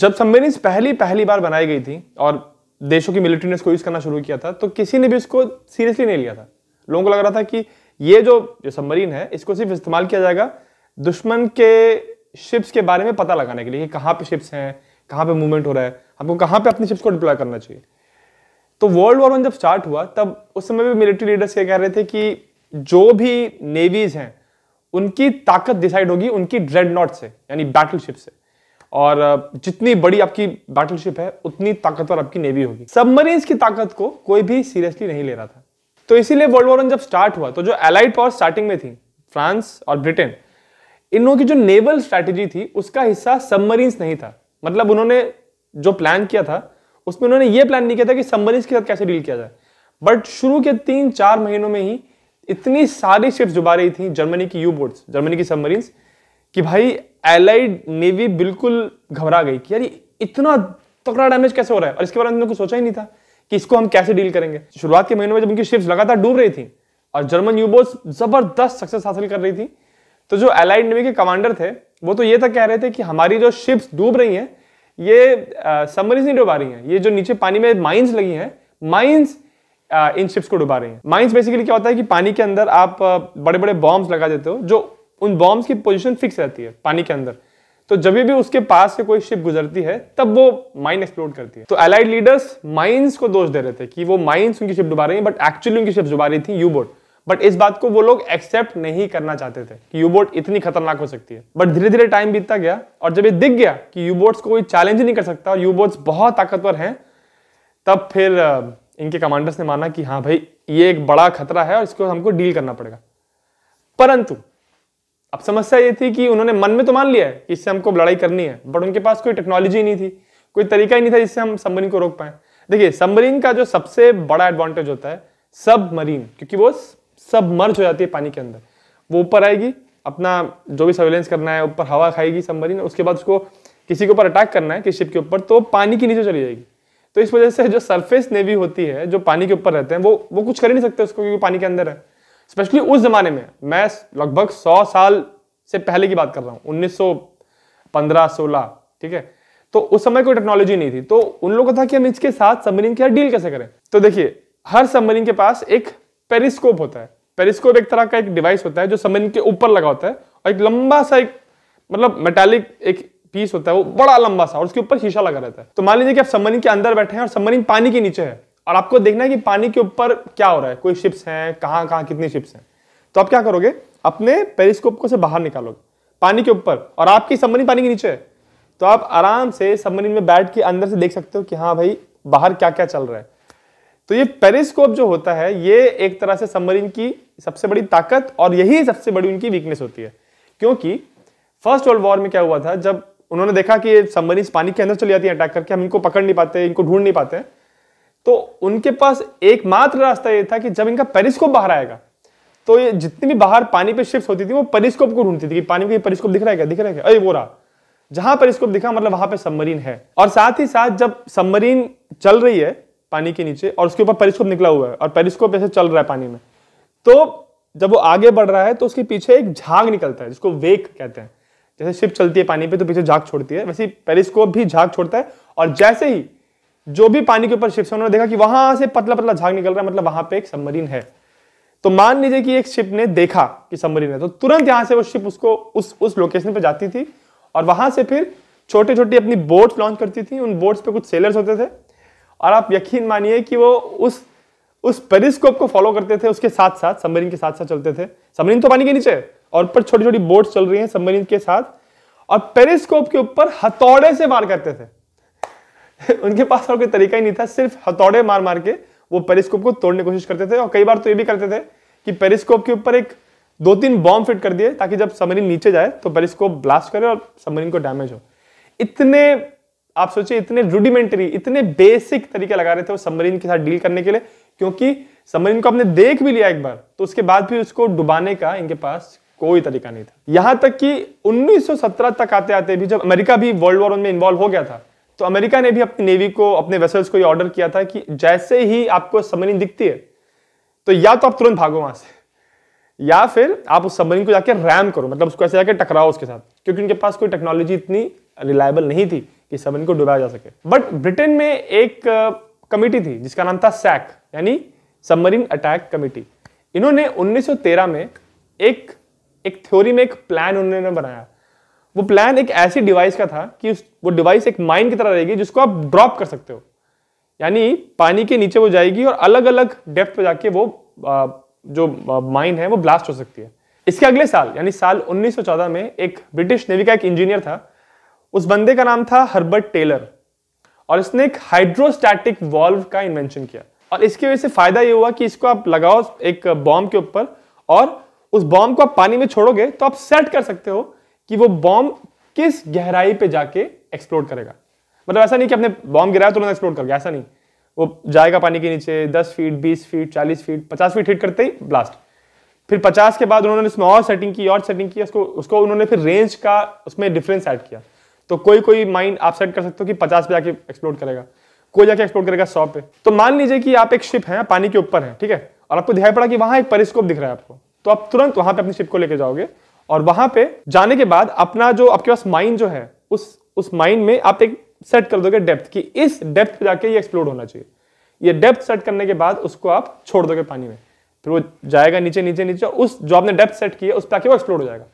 जब सबमरीन पहली पहली बार बनाई गई थी और देशों की मिलिट्री ने इसको यूज करना शुरू किया था तो किसी ने भी इसको सीरियसली नहीं लिया था लोगों को लग रहा था कि ये जो जो सबमरीन है इसको सिर्फ इस्तेमाल किया जाएगा दुश्मन के शिप्स के बारे में पता लगाने के लिए कहाँ पे शिप्स हैं कहाँ पे मूवमेंट हो रहा है हमको कहाँ पे अपनी शिप्स को डिप्लॉय करना चाहिए तो वर्ल्ड वॉर वन जब स्टार्ट हुआ तब उस समय भी मिलिट्री लीडर्स ये कह रहे थे कि जो भी नेवीज हैं उनकी ताकत डिसाइड होगी उनकी ड्रेड नॉट से यानी शिप से और जितनी बड़ी आपकी बैटलशिप है उतनी ताकतवर आपकी नेवी होगी सबमरीन्स की ताकत को कोई भी सीरियसली नहीं ले रहा था तो इसीलिए वर्ल्ड वॉर वन जब स्टार्ट हुआ तो जो एलाइड पावर स्टार्टिंग में थी फ्रांस और ब्रिटेन इनों की जो नेवल स्ट्रैटेजी थी उसका हिस्सा सबमरीन्स नहीं था मतलब उन्होंने जो प्लान किया था उसमें उन्होंने ये प्लान नहीं किया था कि सबमरीन्स के साथ कैसे डील किया जाए बट शुरू के तीन चार महीनों में ही इतनी सारी शिप्स डुबा रही थी जर्मनी की यू बोट्स जर्मनी की सबमरीन्स कि भाई एलाइड नेवी बिल्कुल घबरा गई कि यार इतना तकड़ा डैमेज कैसे हो रहा है और इसके बारे में कुछ सोचा ही नहीं था कि इसको हम कैसे डील करेंगे शुरुआत के महीनों में जब उनकी शिप्स लगातार डूब रही थी और जर्मन यूबोट्स जबरदस्त सक्सेस हासिल कर रही थी तो जो एलाइड नेवी के कमांडर थे वो तो ये तक कह रहे थे कि हमारी जो शिप्स डूब रही हैं ये सबमरीन नहीं डुबा रही हैं ये जो नीचे पानी में माइंस लगी हैं माइंस इन शिप्स को डुबा रही हैं माइंस बेसिकली क्या होता है कि पानी के अंदर आप बड़े बड़े बॉम्ब्स लगा देते हो जो उन बॉम्ब्स की पोजीशन फिक्स रहती है पानी के अंदर तो जब भी उसके पास से कोई शिप गुजरती है तब वो माइन एक्सप्लोड करती है तो अलाइड लीडर्स माइंस को दोष दे रहे थे कि वो माइंस उनकी शिप डुबा रही है बट एक्चुअली उनकी शिप डुबा रही थी यू बोट बट इस बात को वो लोग एक्सेप्ट नहीं करना चाहते थे कि यू बोट इतनी खतरनाक हो सकती है बट धीरे धीरे टाइम बीतता गया और जब ये दिख गया कि यू बोट्स को कोई चैलेंज नहीं कर सकता और यू बोट्स बहुत ताकतवर हैं तब फिर इनके कमांडर्स ने माना कि हाँ भाई ये एक बड़ा खतरा है और इसको हमको डील करना पड़ेगा परंतु अब समस्या ये थी कि उन्होंने मन में तो मान लिया है कि इससे हमको लड़ाई करनी है बट उनके पास कोई टेक्नोलॉजी नहीं थी कोई तरीका ही नहीं था जिससे हम सबमरीन को रोक पाए देखिए सबमरीन का जो सबसे बड़ा एडवांटेज होता है मरीन क्योंकि वो सब मर्ज हो जाती है पानी के अंदर वो ऊपर आएगी अपना जो भी सर्वेलेंस करना है ऊपर हवा खाएगी सबमरीन उसके बाद उसको किसी के ऊपर अटैक करना है किसी शिप के ऊपर तो पानी के नीचे चली जाएगी तो इस वजह से जो सरफेस नेवी होती है जो पानी के ऊपर रहते हैं वो वो कुछ कर ही नहीं सकते उसको क्योंकि पानी के अंदर है स्पेशली उस जमाने में मैं लगभग सौ साल से पहले की बात कर रहा हूँ उन्नीस सौ पंद्रह सोलह ठीक है तो उस समय कोई टेक्नोलॉजी नहीं थी तो उन लोगों को था कि हम इसके साथ सबमरीन के साथ डील कैसे करें तो देखिए हर सबमरीन के पास एक पेरिस्कोप होता है पेरिस्कोप एक तरह का एक डिवाइस होता है जो सबमरीन के ऊपर लगा होता है और एक लंबा सा एक मतलब मेटालिक एक पीस होता है वो बड़ा लंबा सा और उसके ऊपर शीशा लगा रहता है तो मान लीजिए कि आप सबमरीन के अंदर बैठे हैं और सबमरीन पानी के नीचे है और आपको देखना है कि पानी के ऊपर क्या हो रहा है कोई शिप्स हैं कहाँ कहाँ कितनी शिप्स हैं तो आप क्या करोगे अपने पेरिस्कोप को से बाहर निकालोगे पानी के ऊपर और आपकी सबमरीन पानी के नीचे है तो आप आराम से सबमरीन में बैठ के अंदर से देख सकते हो कि हाँ भाई बाहर क्या क्या चल रहा है तो ये पेरिस्कोप जो होता है ये एक तरह से सबमरीन की सबसे बड़ी ताकत और यही सबसे बड़ी उनकी वीकनेस होती है क्योंकि फर्स्ट वर्ल्ड वॉर में क्या हुआ था जब उन्होंने देखा कि ये सबमरीन पानी के अंदर चली जाती है अटैक करके हम इनको पकड़ नहीं पाते इनको ढूंढ नहीं पाते तो उनके पास एकमात्र रास्ता ये था कि जब इनका पेरिस्कोप बाहर आएगा तो ये जितनी भी बाहर पानी पे शिफ्ट होती थी वो पेरिस्कोप को ढूंढती थी कि पानी में पेरिस्कोप दिख रहा है क्या दिख रहा है क्या अरे वो रहा जहां पेरिस्कोप दिखा मतलब वहां पे सबमरीन है और साथ ही साथ जब सबमरीन चल रही है पानी के नीचे और उसके ऊपर पेरिस्कोप निकला हुआ है और पेरिस्कोप ऐसे चल रहा है पानी में तो जब वो आगे बढ़ रहा है तो उसके पीछे एक झाग निकलता है जिसको वेक कहते हैं जैसे शिप चलती है पानी पे तो पीछे झाग छोड़ती है वैसे पेरिस्कोप भी झाग छोड़ता है और जैसे ही जो भी पानी के ऊपर शिप्स उन्होंने देखा कि वहां से पतला पतला झाग निकल रहा है मतलब वहां पे एक सबमरीन है तो मान लीजिए कि एक शिप ने देखा कि सबमरीन है तो तुरंत यहां से वो शिप उसको उस उस लोकेशन पे जाती थी और वहां से फिर छोटे छोटी अपनी बोट लॉन्च करती थी उन बोट्स पे कुछ सेलर्स होते थे और आप यकीन मानिए कि वो उस उस पेरिस्कोप को फॉलो करते थे उसके साथ साथ सबमरीन के साथ साथ चलते थे सबमरीन तो पानी के नीचे और ऊपर छोटी छोटी बोट्स चल रही हैं सबमरीन के साथ और पेरिस्कोप के ऊपर हथौड़े से वार करते थे उनके पास और कोई तरीका ही नहीं था सिर्फ हथौड़े मार मार के वो पेरिस्कोप को तोड़ने की कोशिश करते थे और कई बार तो ये भी करते थे कि पेरिस्कोप के ऊपर एक दो तीन बॉम्ब फिट कर दिए ताकि जब सबमरीन नीचे जाए तो पेरिस्कोप ब्लास्ट करे और सबमरीन को डैमेज हो इतने आप सोचिए इतने रूडिमेंटरी इतने बेसिक तरीके लगा रहे थे वो सबमरीन के साथ डील करने के लिए क्योंकि सबमरीन को आपने देख भी लिया एक बार तो उसके बाद भी उसको डुबाने का इनके पास कोई तरीका नहीं था यहां तक कि 1917 तक आते आते भी जब अमेरिका भी वर्ल्ड वॉर में इन्वॉल्व हो गया था तो अमेरिका ने भी अपनी नेवी को अपने वेसल्स को ये ऑर्डर किया था कि जैसे ही आपको सबमरीन दिखती है तो या तो आप तुरंत भागो वहां से या फिर आप उस सबमरीन को जाकर रैम करो मतलब उसको ऐसे जाके टकराओ उसके साथ क्योंकि उनके पास कोई टेक्नोलॉजी इतनी रिलायबल नहीं थी कि सबमरीन को डुबाया जा सके बट ब्रिटेन में एक कमेटी थी जिसका नाम था सैक यानी सबमरीन अटैक कमेटी इन्होंने 1913 में एक एक थ्योरी में एक प्लान उन्होंने बनाया वो प्लान एक ऐसी डिवाइस का था कि वो डिवाइस एक माइन की तरह रहेगी जिसको आप ड्रॉप कर सकते हो यानी पानी के नीचे वो जाएगी और अलग अलग डेप्थ पे जाके वो आ, जो माइन है वो ब्लास्ट हो सकती है इसके अगले साल यानी साल 1914 में एक ब्रिटिश नेवी का एक इंजीनियर था उस बंदे का नाम था हर्बर्ट टेलर और इसने एक हाइड्रोस्टैटिक वॉल्व का इन्वेंशन किया और इसकी वजह से फायदा ये हुआ कि इसको आप लगाओ एक बॉम्ब के ऊपर और उस बॉम्ब को आप पानी में छोड़ोगे तो आप सेट कर सकते हो कि वो बॉम्ब किस गहराई पे जाके एक्सप्लोर करेगा मतलब ऐसा नहीं कि अपने बॉम्ब गिराया तुरंत तो एक्सप्लोर कर गया ऐसा नहीं वो जाएगा पानी के नीचे दस फीट बीस फीट चालीस फीट पचास फीट हिट करते ही ब्लास्ट फिर पचास के बाद उन्होंने इसमें और सेटिंग की और सेटिंग की उसको उसको उन्होंने फिर रेंज का उसमें डिफरेंस ऐड किया तो कोई कोई माइंड आप सेट कर सकते हो कि पचास पे जाके एक्सप्लोर करेगा कोई जाके एक्सप्लोर करेगा सौ पे तो मान लीजिए कि आप एक शिप है पानी के ऊपर है ठीक है और आपको दिखाई पड़ा कि वहां एक परिस्कोप दिख रहा है आपको तो आप तुरंत वहां पे अपनी शिप को लेके जाओगे और वहां पे जाने के बाद अपना जो आपके पास माइंड जो है उस उस माइंड में आप एक सेट कर दोगे डेप्थ की इस डेप्थ पे जाके ये एक्सप्लोर होना चाहिए ये डेप्थ सेट करने के बाद उसको आप छोड़ दोगे पानी में फिर वो जाएगा नीचे नीचे नीचे उस जो आपने डेप्थ सेट किया उस पर आके वो एक्सप्लोड हो जाएगा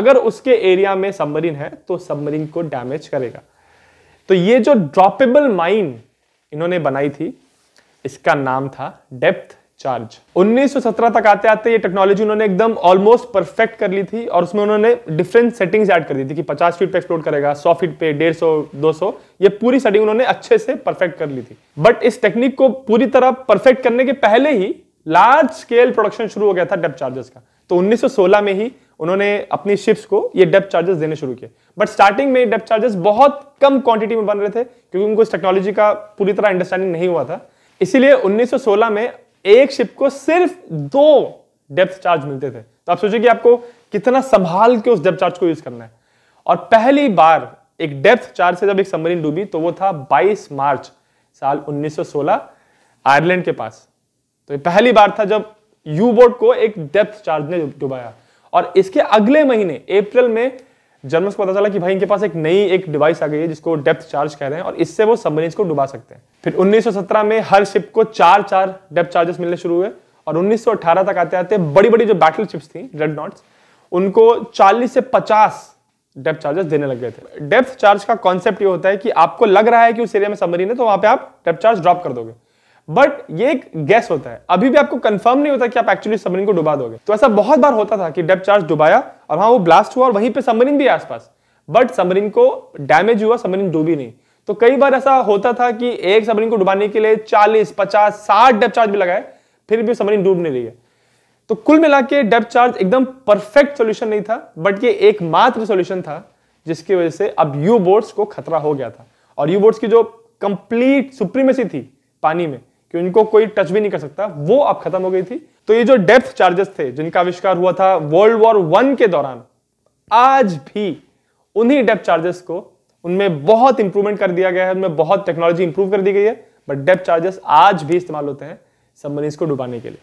अगर उसके एरिया में सबमरीन है तो सबमरीन को डैमेज करेगा तो ये जो ड्रॉपेबल माइन इन्होंने बनाई थी इसका नाम था डेप्थ चार्ज 1917 तक आते आते ये टेक्नोलॉजी उन्होंने एकदम ऑलमोस्ट परफेक्ट कर ली थी और उसमें उन्होंने डिफरेंट सेटिंग्स ऐड कर दी थी कि 50 फीट पे एक्सप्लोड करेगा 100 फीट पे 150, 200 ये पूरी सेटिंग उन्होंने अच्छे से परफेक्ट कर ली थी बट इस टेक्निक को पूरी तरह परफेक्ट करने के पहले ही लार्ज स्केल प्रोडक्शन शुरू हो गया था डेप चार्जेस का तो 1916 में ही उन्होंने अपनी शिप्स को ये डेप चार्जेस देने शुरू किए बट स्टार्टिंग में डेप चार्जेस बहुत कम क्वांटिटी में बन रहे थे क्योंकि उनको इस टेक्नोलॉजी का पूरी तरह अंडरस्टैंडिंग नहीं हुआ था इसीलिए 1916 में एक शिप को सिर्फ दो डेप्थ चार्ज मिलते थे तो आप सोचिए कि आपको कितना संभाल के उस डेप्थ चार्ज को यूज करना है और पहली बार एक डेप्थ चार्ज से जब एक सबमरीन डूबी तो वो था 22 मार्च साल 1916 आयरलैंड के पास तो पहली बार था जब यू बोट को एक डेप्थ चार्ज ने डुबाया और इसके अगले महीने अप्रैल में जर्मन को पता चला कि भाई इनके पास एक नई एक डिवाइस आ गई है जिसको डेप्थ चार्ज कह रहे हैं और इससे वो सबमरीन को डुबा सकते हैं फिर 1917 में हर शिप को चार चार डेप्थ चार्जेस मिलने शुरू हुए और 1918 तक आते आते बड़ी बड़ी जो बैटल शिप्स थी रेड नॉट्स उनको 40 से 50 डेप्थ चार्जेस देने लग गए थे डेप्थ चार्ज का कॉन्सेप्ट ये होता है कि आपको लग रहा है कि उस एरिया में सबमरीन है तो वहां पे आप डेप्थ चार्ज ड्रॉप कर दोगे बट ये एक गैस होता है अभी भी आपको कंफर्म नहीं होता कि आप एक्चुअली सबमरीन को डुबा दोगे तो ऐसा बहुत बार होता था कि डेप चार्ज डुबाया और वहां वो ब्लास्ट हुआ और वहीं पे सबमरीन भी आसपास बट सबमरीन को डैमेज हुआ सबमरीन डूबी नहीं तो कई बार ऐसा होता था कि एक सबमरीन को डुबाने के लिए चालीस पचास साठ डेप चार्ज भी लगाए फिर भी सबमरीन डूब नहीं रही है तो कुल मिला के डेप चार्ज एकदम परफेक्ट सोल्यूशन नहीं था बट ये एकमात्र सोल्यूशन था जिसकी वजह से अब यू बोर्ड्स को खतरा हो गया था और यू बोर्ड्स की जो कंप्लीट सुप्रीमेसी थी पानी में कि उनको कोई टच भी नहीं कर सकता वो अब खत्म हो गई थी तो ये जो डेप्थ चार्जेस थे जिनका आविष्कार हुआ था वर्ल्ड वॉर वन के दौरान आज भी उन्हीं डेप्थ चार्जेस को उनमें बहुत इंप्रूवमेंट कर दिया गया है उनमें बहुत टेक्नोलॉजी इंप्रूव कर दी गई है बट डेप्थ चार्जेस आज भी इस्तेमाल होते हैं सबमरीन को डुबाने के लिए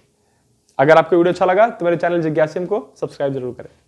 अगर आपको वीडियो अच्छा लगा तो मेरे चैनल जिज्ञासम को सब्सक्राइब जरूर करें